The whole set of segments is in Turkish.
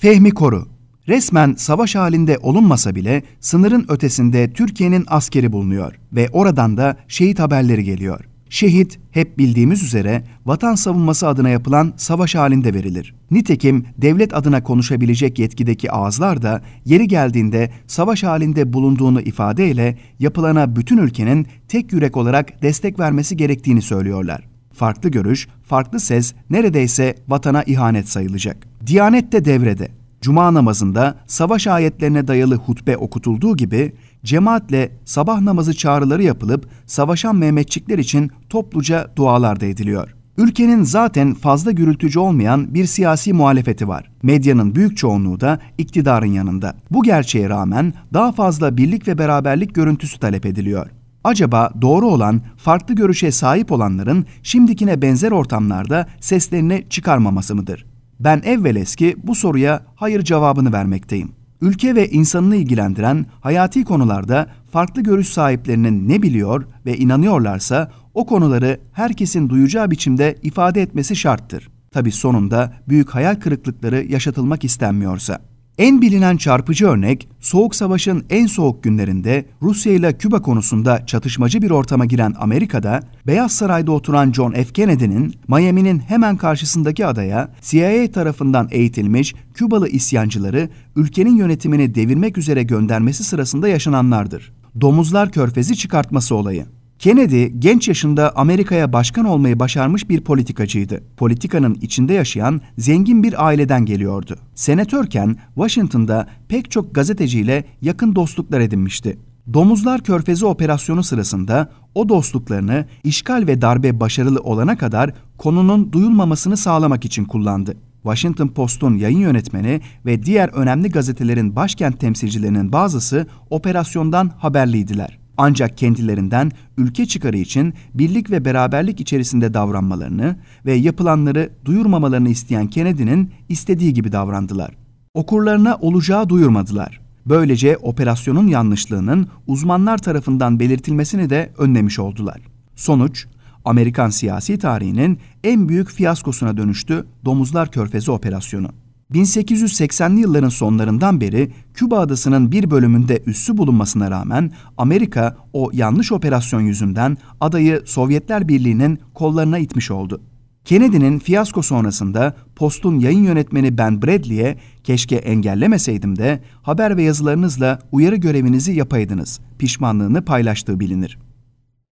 Fehmi Koru Resmen savaş halinde olunmasa bile sınırın ötesinde Türkiye'nin askeri bulunuyor ve oradan da şehit haberleri geliyor. Şehit hep bildiğimiz üzere vatan savunması adına yapılan savaş halinde verilir. Nitekim devlet adına konuşabilecek yetkideki ağızlar da yeri geldiğinde savaş halinde bulunduğunu ifadeyle yapılana bütün ülkenin tek yürek olarak destek vermesi gerektiğini söylüyorlar farklı görüş, farklı ses neredeyse vatana ihanet sayılacak. Diyanet de devrede. Cuma namazında savaş ayetlerine dayalı hutbe okutulduğu gibi cemaatle sabah namazı çağrıları yapılıp savaşan Mehmetçikler için topluca dualar da ediliyor. Ülkenin zaten fazla gürültücü olmayan bir siyasi muhalefeti var. Medyanın büyük çoğunluğu da iktidarın yanında. Bu gerçeğe rağmen daha fazla birlik ve beraberlik görüntüsü talep ediliyor. Acaba doğru olan, farklı görüşe sahip olanların şimdikine benzer ortamlarda seslerini çıkarmaması mıdır? Ben evveles ki bu soruya hayır cevabını vermekteyim. Ülke ve insanını ilgilendiren hayati konularda farklı görüş sahiplerinin ne biliyor ve inanıyorlarsa o konuları herkesin duyacağı biçimde ifade etmesi şarttır. Tabi sonunda büyük hayal kırıklıkları yaşatılmak istenmiyorsa. En bilinen çarpıcı örnek, Soğuk Savaş'ın en soğuk günlerinde Rusya ile Küba konusunda çatışmacı bir ortama giren Amerika'da, Beyaz Saray'da oturan John F. Kennedy'nin Miami'nin hemen karşısındaki adaya CIA tarafından eğitilmiş Kübalı isyancıları ülkenin yönetimini devirmek üzere göndermesi sırasında yaşananlardır. Domuzlar Körfezi çıkartması olayı. Kennedy genç yaşında Amerika'ya başkan olmayı başarmış bir politikacıydı. Politikanın içinde yaşayan zengin bir aileden geliyordu. Senatörken Washington'da pek çok gazeteciyle yakın dostluklar edinmişti. Domuzlar Körfezi operasyonu sırasında o dostluklarını işgal ve darbe başarılı olana kadar konunun duyulmamasını sağlamak için kullandı. Washington Post'un yayın yönetmeni ve diğer önemli gazetelerin başkent temsilcilerinin bazısı operasyondan haberliydiler ancak kendilerinden ülke çıkarı için birlik ve beraberlik içerisinde davranmalarını ve yapılanları duyurmamalarını isteyen Kennedy'nin istediği gibi davrandılar. Okurlarına olacağı duyurmadılar. Böylece operasyonun yanlışlığının uzmanlar tarafından belirtilmesini de önlemiş oldular. Sonuç, Amerikan siyasi tarihinin en büyük fiyaskosuna dönüştü Domuzlar Körfezi operasyonu. 1880'li yılların sonlarından beri Küba adasının bir bölümünde üssü bulunmasına rağmen Amerika o yanlış operasyon yüzünden adayı Sovyetler Birliği'nin kollarına itmiş oldu. Kennedy'nin fiyasko sonrasında Post'un yayın yönetmeni Ben Bradley'e keşke engellemeseydim de haber ve yazılarınızla uyarı görevinizi yapaydınız pişmanlığını paylaştığı bilinir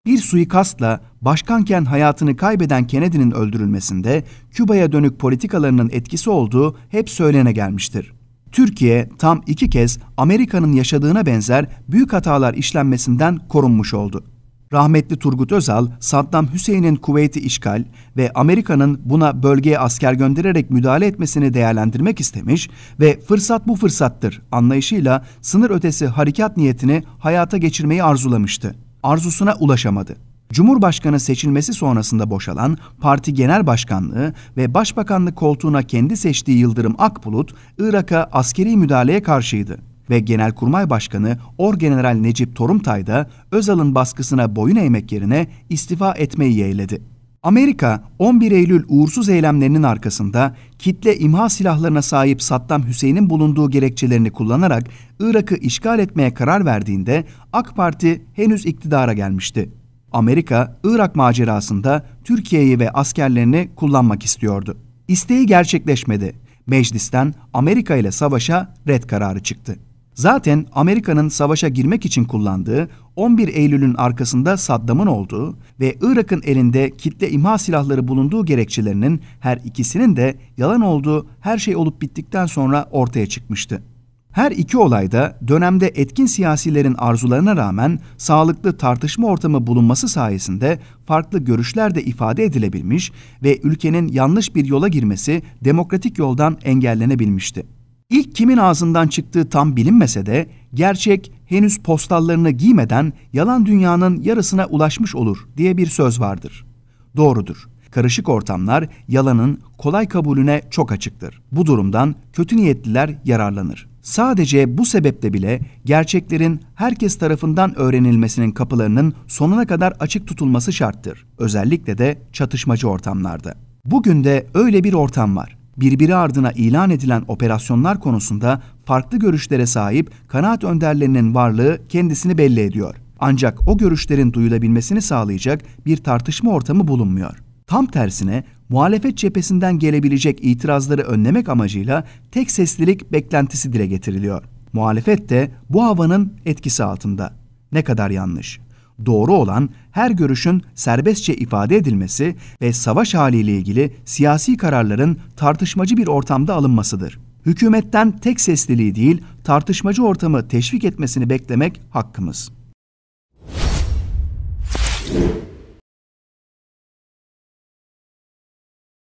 bir suikastla başkanken hayatını kaybeden Kennedy'nin öldürülmesinde Küba'ya dönük politikalarının etkisi olduğu hep söylene gelmiştir. Türkiye tam iki kez Amerika'nın yaşadığına benzer büyük hatalar işlenmesinden korunmuş oldu. Rahmetli Turgut Özal, Saddam Hüseyin'in Kuveyt'i işgal ve Amerika'nın buna bölgeye asker göndererek müdahale etmesini değerlendirmek istemiş ve fırsat bu fırsattır anlayışıyla sınır ötesi harekat niyetini hayata geçirmeyi arzulamıştı arzusuna ulaşamadı. Cumhurbaşkanı seçilmesi sonrasında boşalan parti genel başkanlığı ve başbakanlık koltuğuna kendi seçtiği Yıldırım Akbulut, Irak'a askeri müdahaleye karşıydı ve Genelkurmay Başkanı Orgeneral Necip Torumtay da Özal'ın baskısına boyun eğmek yerine istifa etmeyi yeğledi. Amerika 11 Eylül uğursuz eylemlerinin arkasında kitle imha silahlarına sahip Saddam Hüseyin'in bulunduğu gerekçelerini kullanarak Irak'ı işgal etmeye karar verdiğinde AK Parti henüz iktidara gelmişti. Amerika Irak macerasında Türkiye'yi ve askerlerini kullanmak istiyordu. İsteği gerçekleşmedi. Meclisten Amerika ile savaşa red kararı çıktı. Zaten Amerika'nın savaşa girmek için kullandığı 11 Eylül'ün arkasında Saddam'ın olduğu ve Irak'ın elinde kitle imha silahları bulunduğu gerekçelerinin her ikisinin de yalan olduğu her şey olup bittikten sonra ortaya çıkmıştı. Her iki olayda dönemde etkin siyasilerin arzularına rağmen sağlıklı tartışma ortamı bulunması sayesinde farklı görüşler de ifade edilebilmiş ve ülkenin yanlış bir yola girmesi demokratik yoldan engellenebilmişti. İlk kimin ağzından çıktığı tam bilinmese de gerçek henüz postallarını giymeden yalan dünyanın yarısına ulaşmış olur diye bir söz vardır. Doğrudur. Karışık ortamlar yalanın kolay kabulüne çok açıktır. Bu durumdan kötü niyetliler yararlanır. Sadece bu sebeple bile gerçeklerin herkes tarafından öğrenilmesinin kapılarının sonuna kadar açık tutulması şarttır. Özellikle de çatışmacı ortamlarda. Bugün de öyle bir ortam var birbiri ardına ilan edilen operasyonlar konusunda farklı görüşlere sahip kanaat önderlerinin varlığı kendisini belli ediyor. Ancak o görüşlerin duyulabilmesini sağlayacak bir tartışma ortamı bulunmuyor. Tam tersine muhalefet cephesinden gelebilecek itirazları önlemek amacıyla tek seslilik beklentisi dile getiriliyor. Muhalefet de bu havanın etkisi altında. Ne kadar yanlış doğru olan her görüşün serbestçe ifade edilmesi ve savaş haliyle ilgili siyasi kararların tartışmacı bir ortamda alınmasıdır. Hükümetten tek sesliliği değil, tartışmacı ortamı teşvik etmesini beklemek hakkımız.